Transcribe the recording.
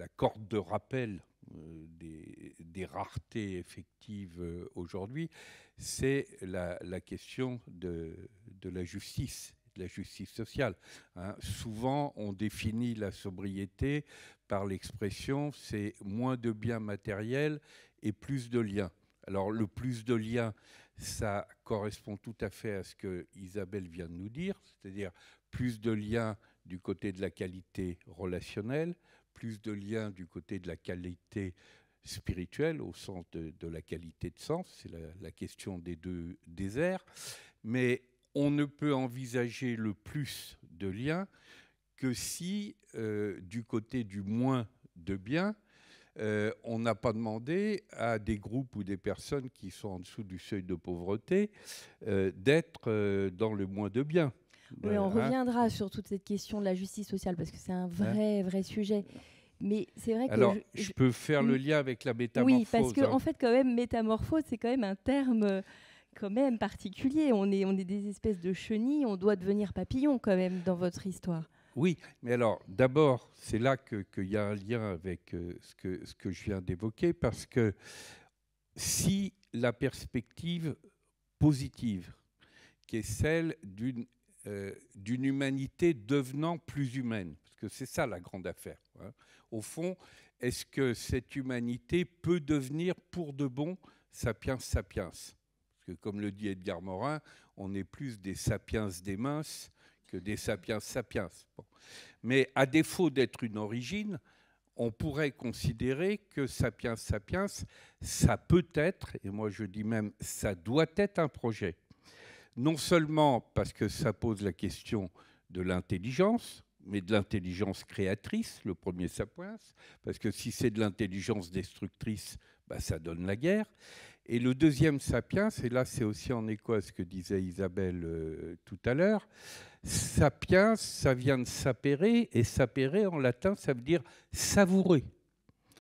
la corde de rappel euh, des, raretés effectives euh, aujourd'hui, c'est la, question de, la justice, de la justice sociale. Hein. souvent, on définit la sobriété par l'expression c'est moins de biens matériels et plus de liens. Alors, le plus de liens, ça correspond tout à fait à ce que Isabelle vient de nous dire, c'est-à-dire plus de liens du côté de la qualité relationnelle, plus de liens du côté de la qualité spirituelle, au sens de, la qualité de sens, c'est la, question des deux déserts, mais on ne peut envisager le plus de liens que si, euh, du côté du moins de bien, euh, on n'a pas demandé à des groupes ou des personnes qui sont en dessous du seuil de pauvreté euh, d'être dans le moins de bien. Bah, on ah. reviendra sur toute cette question de la justice sociale parce que c'est un vrai, vrai sujet. Mais c'est vrai que. je, peux faire le hmm. lien avec la métamorphose. Oui, parce que hein. en fait, quand même, métamorphose, c'est quand même un terme euh, quand même particulier. On est, on est des espèces de chenilles, on doit devenir papillon quand même dans votre histoire. Oui, mais alors d'abord, c'est là qu'il que y a un lien avec euh, ce, que, ce que je viens d'évoquer, parce que si la perspective positive, qui est celle d'une euh, d'une humanité devenant plus humaine. Parce que c'est ça la grande affaire. Hein. Au fond, est-ce que cette humanité peut devenir pour de bon sapiens sapiens Parce que comme le dit Edgar Morin, on est plus des sapiens des minces que des sapiens sapiens. Mais à défaut d'être une origine, on pourrait considérer que sapiens sapiens, ça peut être, et moi je dis même ça doit être un projet non seulement parce que ça pose la question de l'intelligence, mais de l'intelligence créatrice, le premier sapiens, parce que si c'est de l'intelligence destructrice, bah, ça donne la guerre. Et le deuxième Sapiens, et là c'est aussi en écho à ce que disait Isabelle euh, tout à l'heure, Sapiens, ça vient de sapere, et sapérer en latin, ça veut dire savourer.